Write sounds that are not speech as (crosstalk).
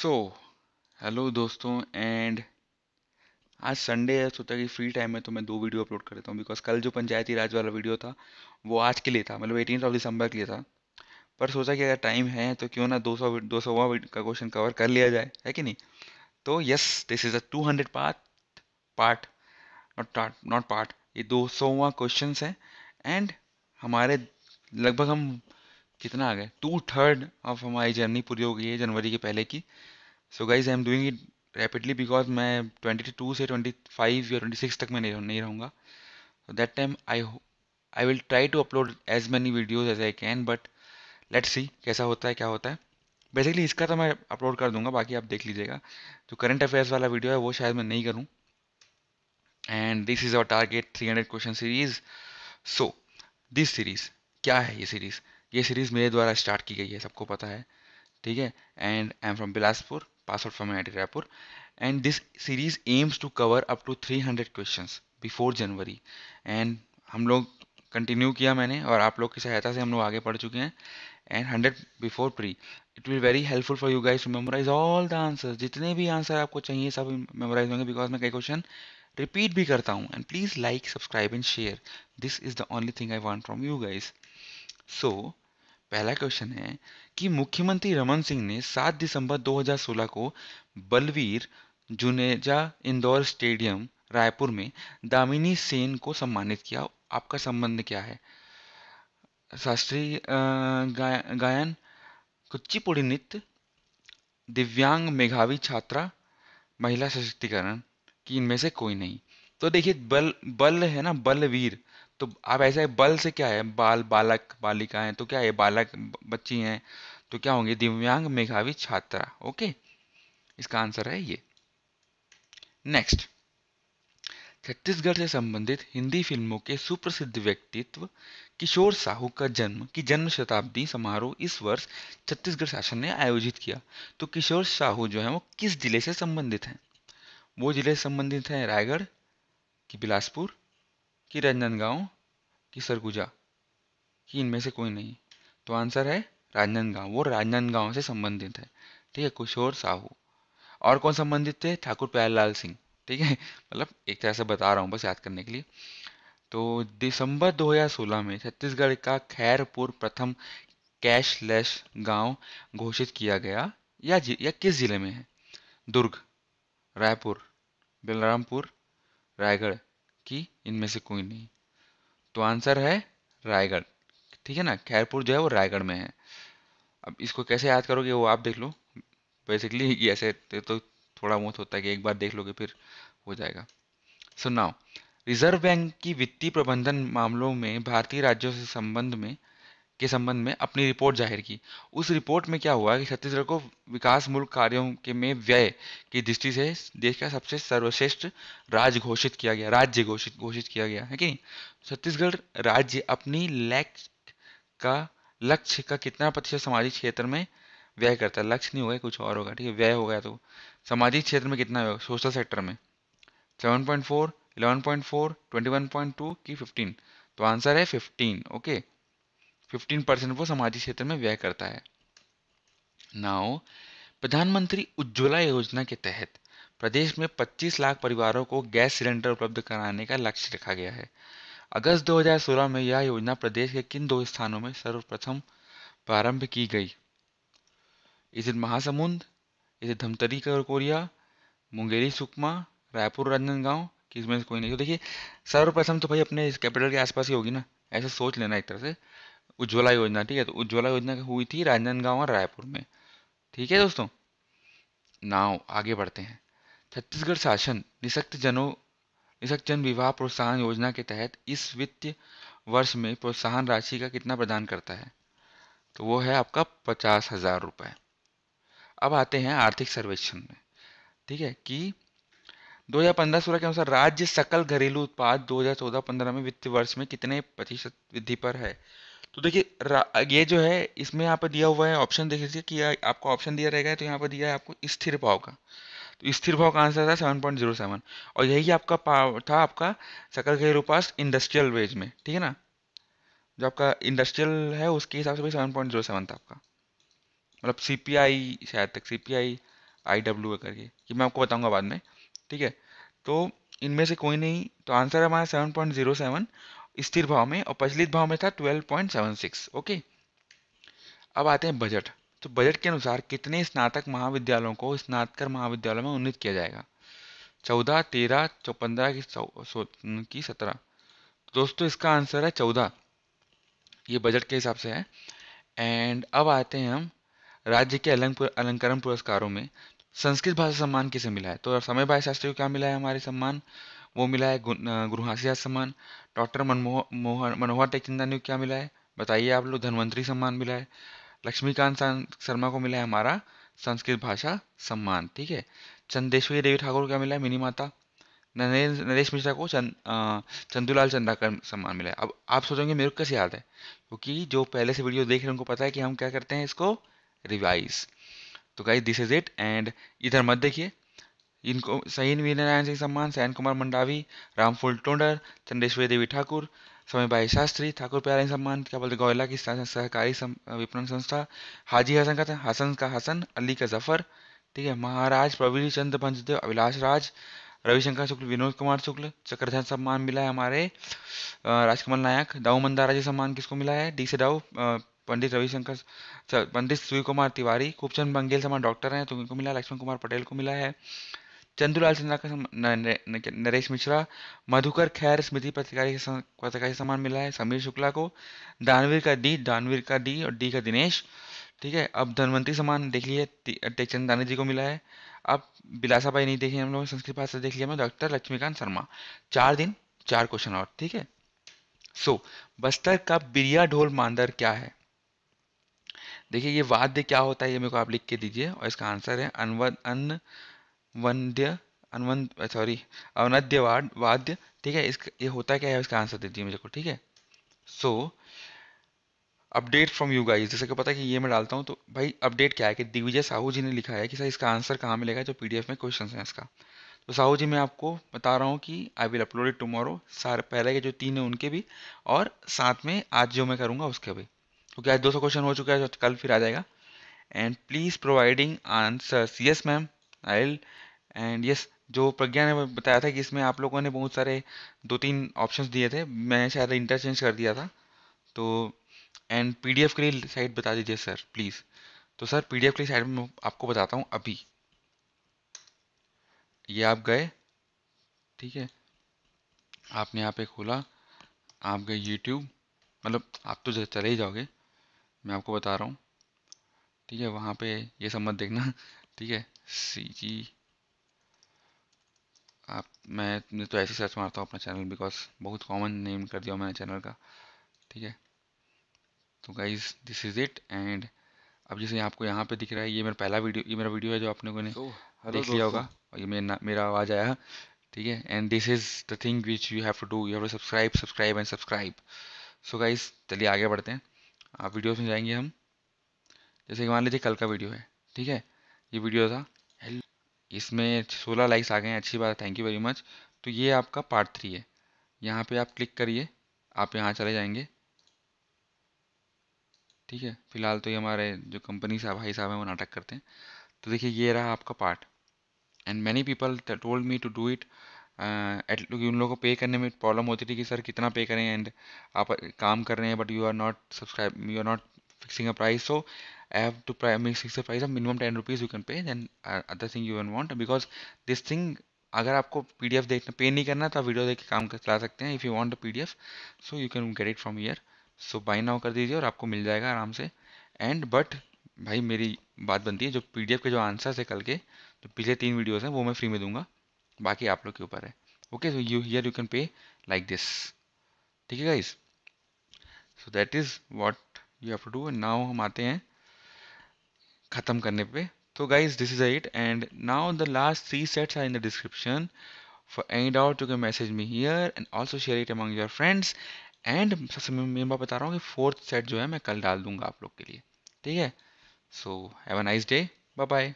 सो hello दोस्तों and आज Sunday है सोचा कि फ्री टाइम है तो मैं दो वीडियो अपलोड कर देता हूँ बिकॉज कल जो पंचायती राज वाला वीडियो था वो आज के लिए था मतलब एटीन ऑफ दिसंबर के लिए था पर सोचा कि अगर टाइम है तो क्यों ना दो सौ दो सौवा का क्वेश्चन कवर कर लिया जाए है कि नहीं तो yes this is a two hundred part part not not part ये दो सौवा क्वेश्चन है एंड हमारे लगभग हम कितना आ गया टू थर्ड ऑफ हमारी जर्नी पूरी हो गई है जनवरी के पहले की so guys I am doing it rapidly because मैं ट्वेंटी टू से ट्वेंटी फाइव या ट्वेंटी सिक्स तक मैं नहीं नहीं रहूँगा that time I I will try to upload as many videos as I can but let see कैसा होता है क्या होता है बेसिकली इसका तो मैं अपलोड कर दूंगा बाकी आप देख लीजिएगा जो करंट अफेयर्स वाला वीडियो है वो शायद मैं नहीं करूँ and this is our target three hundred question series so this series क्या है ये सीरीज़ ये सीरीज़ मेरे द्वारा स्टार्ट की गई है सबको पता है ठीक है and I am from Bilaspur pass out from I Raipur and this series aims to cover up to three hundred question before January and हम लोग कंटिन्यू किया मैंने और आप लोग की सहायता से हम लोग आगे पढ़ चुके हैं and hundred before pre it will very helpful for you guys to memorise all the answer जितने भी आंसर आपको चाहिए सब मेमोराइज होंगे बिकॉज मैं कई क्वेश्चन रिपीट भी करता हूँ and please like subscribe and share this is the only thing I want from you guys so पहला क्वेश्चन है कि मुख्यमंत्री रमन सिंह ने 7 दिसंबर 2016 को बलवीर जुनेजा इंदौर स्टेडियम रायपुर में दामिनी सेन को सम्मानित किया आपका संबंध क्या है शास्त्रीय गाय, गायन कुचिपुड़ी नृत्य दिव्यांग मेघावी छात्रा महिला सशक्तिकरण कि इनमें से कोई नहीं तो देखिए बल बल है ना बलवीर तो आप ऐसा है बल से क्या है बाल बालक बालिका है तो क्या है बालक बच्ची हैं तो क्या होंगे दिव्यांग मेघावी छात्रा ओके इसका आंसर है ये नेक्स्ट छत्तीसगढ़ से संबंधित हिंदी फिल्मों के सुप्रसिद्ध व्यक्तित्व किशोर साहू का जन्म की जन्म शताब्दी समारोह इस वर्ष छत्तीसगढ़ शासन ने आयोजित किया तो किशोर साहू जो है वो किस जिले से संबंधित हैं वो जिले संबंधित हैं रायगढ़ की बिलासपुर कि राजनांदगांव कि सरगुजा कि इनमें से कोई नहीं तो आंसर है राजनांदगांव वो राजनांदगांव से संबंधित है ठीक है कुशोर साहू और कौन संबंधित थे ठाकुर प्यारलाल सिंह ठीक है मतलब एक तरह से बता रहा हूँ बस याद करने के लिए तो दिसंबर 2016 में छत्तीसगढ़ का खैरपुर प्रथम कैशलेस गांव घोषित किया गया या या किस जिले में है दुर्ग रायपुर बलरामपुर रायगढ़ कि इनमें से कोई नहीं तो आंसर है रायगढ़ ठीक है ना खैरपुर जो है वो रायगढ़ में है अब इसको कैसे याद करोगे वो आप देख लो बेसिकली ऐसे तो, तो थोड़ा बहुत होता है कि एक बार देख लोगे फिर हो जाएगा सुनाओ नाउ रिजर्व बैंक की वित्तीय प्रबंधन मामलों में भारतीय राज्यों से संबंध में के संबंध में अपनी रिपोर्ट जाहिर की उस रिपोर्ट में क्या हुआ कि छत्तीसगढ़ को विकास मूलक कार्यों के में व्यय की दृष्टि से देश का सबसे सर्वश्रेष्ठ राज्य घोषित किया गया राज्य घोषित घोषित किया गया है कि छत्तीसगढ़ राज्य अपनी लक्ष्य का लक्ष्य का कितना प्रतिशत सामाजिक क्षेत्र में व्यय करता है लक्ष्य नहीं होगा कुछ और होगा ठीक है व्यय हो गया तो सामाजिक क्षेत्र में कितना सोशल सेक्टर में seven point four eleven point four twenty one point two की फिफ्टीन तो आंसर है फिफ्टीन ओके फिफ्टीन परसेंट वो सामाजिक क्षेत्र में व्यय करता है नाउ प्रधानमंत्री उज्ज्वला योजना के तहत प्रदेश में 25 लाख परिवारों को गैस सिलेंडर उपलब्ध कराने का लक्ष्य रखा गया है अगस्त 2016 में यह योजना प्रदेश के किन दो स्थानों में सर्वप्रथम प्रारंभ की गई इसे महासमुंद इसे धमतरी कर कोरिया मुंगेरी सुकमा रायपुर राजनांदगांव किसमें कोई नहीं तो देखिए सर्वप्रथम तो भाई अपने इस कैपिटल के आसपास ही होगी ना ऐसा सोच लेना एक तरह से उज्ज्वला योजना ठीक है तो उज्ज्वला योजना हुई थी राजनांदगांव और रायपुर में ठीक है दोस्तों नाव आगे बढ़ते हैं छत्तीसगढ़ शासन निशक्त जनों निशक्त जन विवाह प्रोत्साहन योजना के तहत इस वित्तीय वर्ष में प्रोत्साहन राशि का कितना प्रदान करता है तो वो है आपका पचास हजार रुपये अब आते हैं आर्थिक सर्वेक्षण में ठीक है कि 2015-16 के अनुसार राज्य सकल घरेलू उत्पाद 2014-15 में वित्तीय वर्ष में कितने प्रतिशत वृद्धि पर है तो देखिए ये जो है इसमें यहाँ पर दिया हुआ है ऑप्शन देख लीजिए कि आपको ऑप्शन दिया रहेगा तो यहाँ पर दिया है आपको स्थिर भाव का तो स्थिर भाव का आंसर था सेवन पॉइंट जीरो सेवन और यही आपका पाव था आपका सकल के रूपास इंडस्ट्रियल वेज में ठीक है ना जो आपका इंडस्ट्रियल है उसके हिसाब से भी सेवन पॉइंट जीरो सेवन था आपका मतलब सी पी आई शायद तक C P I I W करके ये मैं आपको बताऊंगा बाद में ठीक है तो इनमें से कोई नहीं तो आंसर हमारा सेवन पॉइंट जीरो सेवन स्थिर भाव में और प्रचलित भाव में था 12.76 ओके अब आते हैं बजट तो बजट के अनुसार कितने स्नातक महाविद्यालयों को स्नातकर महाविद्यालयों में उन्नत किया जाएगा चौदह तेरह पंद्रह की की सत्रह दोस्तों इसका आंसर है चौदह ये बजट के हिसाब से है एंड अब आते हैं हम राज्य के अलंक अलंकरण पुरस्कारों में संस्कृत भाषा सम्मान किसे मिला है तो समय भाई शास्त्री को क्या मिला है हमारे सम्मान वो मिला है गुरुहासिया सम्मान डॉक्टर मनमोहन मनोहर टेकचंदानी को क्या मिला है बताइए आप लोग धनवंतरी सम्मान मिला है लक्ष्मीकांत शर्मा को मिला है हमारा संस्कृत भाषा सम्मान ठीक है चंदेश्वरी देवी ठाकुर को क्या मिला है मिनी माता नरेश मिश्रा को चंद चंदूलाल चंदा का सम्मान मिला है अब आप सोचेंगे मेरे को कैसे याद है क्योंकि जो पहले से वीडियो देख रहे हैं उनको पता है कि हम क्या करते हैं इसको रिवाइज तो guys this is it and इधर मत देखिए इनको सहीन वीरनारायण सिंह सम्मान सैन कुमार मंडावी राम फुल टोंडर चंदेश्वर देवी ठाकुर समय भाई शास्त्री ठाकुर प्यारे सम्मान क्या बोलते गोयला की सहकारी विपणन संस्था हाजी हसन का हसन का हसन अली का जफर ठीक है महाराज प्रवीर चंद्र पंचदेव अभिलाष राज रविशंकर शुक्ल विनोद कुमार शुक्ल चक्रधर सम्मान मिला है हमारे राजकमल नायक दाऊ मंदारा जी सम्मान किसको मिला है डी से दाऊ पंडित रविशंकर पंडित सूर्य कुमार तिवारी खूबचंद बंगेल सम्मान डॉक्टर हैं तो उनको मिला लक्ष्मण कुमार पटेल को मिला है चंदूलाल सिन्हा का नरेश मिश्रा मधुकर खैर स्मृति पत्रकारी पत्रकारी सम्मान मिला है समीर शुक्ला को दानवीर का डी दानवीर का डी और डी का दिनेश ठीक है अब धनवंतरी सम्मान देख लिए टेकचंद दानी जी को मिला है अब बिलासा भाई नहीं देखे हम लोग संस्कृत भाषा देख लिया डॉक्टर लक्ष्मीकांत शर्मा चार दिन चार क्वेश्चन और ठीक है सो बस्तर का बिरिया ढोल मांदर क्या है देखिए ये वाद्य क्या होता है ये मेरे को आप लिख के दीजिए और इसका आंसर है अनवद अन्न वंद्य अनवंद सॉरी अवनद्य वाद वाद्य ठीक है इसका ये होता क्या है इसका आंसर दे दीजिए मुझे को ठीक है so update from you guys जैसे कि पता है कि ये मैं डालता हूँ तो भाई अपडेट क्या है कि दिग्विजय साहू जी ने लिखा है कि सर इसका आंसर कहाँ मिलेगा जो पीडीएफ में क्वेश्चन है इसका तो साहू जी मैं आपको बता रहा हूँ कि I will upload it tomorrow सारे पहले के जो तीन है उनके भी और साथ में आज जो मैं करूँगा उसके भी क्योंकि आज सौ क्वेश्चन हो चुका है कल फिर आ जाएगा and please providing answers yes ma'am I'll and yes जो प्रज्ञा ने बताया था कि इसमें आप लोगों ने बहुत सारे दो तीन ऑप्शंस दिए थे मैं शायद इंटरचेंज कर दिया था तो एंड पीडीएफ के लिए साइट बता दीजिए सर प्लीज़ तो सर पीडीएफ के लिए साइट में आपको बताता हूँ अभी ये आप गए ठीक है आपने यहाँ पे खोला आप गए यूट्यूब मतलब आप तो चले ही जाओगे मैं आपको बता रहा हूँ ठीक है वहाँ पे ये सब मत देखना (laughs) ठीक है सी आप मैं तो ऐसे सर्च मारता हूँ अपना चैनल बिकॉज बहुत कॉमन नेम कर दिया मैंने चैनल का ठीक है तो guys this is it and अब जैसे आपको यहाँ पे दिख रहा है ये मेरा पहला वीडियो ये मेरा वीडियो है जो आपने को ने oh, देख लिया होगा और ये मेरा मेरा आवाज़ आया ठीक है and this is the thing which you have to do you have to subscribe subscribe and subscribe so guys चलिए आगे बढ़ते हैं आप वीडियोस में जाएंगे हम जैसे कि मान लीजिए कल का वीडियो है ठीक है ये वीडियो था इसमें सोलह लाइक्स आ गए हैं अच्छी बात थैंक यू वेरी मच तो ये आपका पार्ट थ्री है यहाँ पे आप क्लिक करिए आप यहाँ चले जाएंगे ठीक है फिलहाल तो ये हमारे जो कंपनी साहब भाई साहब हैं वो नाटक करते हैं तो देखिए ये रहा आपका part and many people told me to do it at उन लोगों को पे करने में प्रॉब्लम होती थी कि सर कितना पे करें एंड आप काम कर रहे हैं but you are not subscribe you are not fixing a price so have to pay, make six the price of minimum 10 rupees you can pay then uh, other thing you even want because this thing अगर आपको P D F देखना पे नहीं करना तो आप video देख के काम कर चला सकते हैं if you a P D F so you can get it from year so buy now कर दीजिए और आपको मिल जाएगा आराम से एंड बट भाई मेरी बात बनती है जो पी डी एफ के जो आंसर्स है कल के जो पिछले तीन वीडियोज़ हैं वो मैं फ्री में दूंगा बाकी आप लोग के ऊपर है okay so you here you can pay like this ठीक है guys so that is what you have to do and now हम आते हैं ख़त्म करने पे तो guys this is it and now the last three sets are in the description for any doubt to के message me here and also share it among your friends and सबसे मैं बात बता रहा हूँ कि फोर्थ सेट जो है मैं कल डाल दूंगा आप लोग के लिए ठीक है so have a nice day bye bye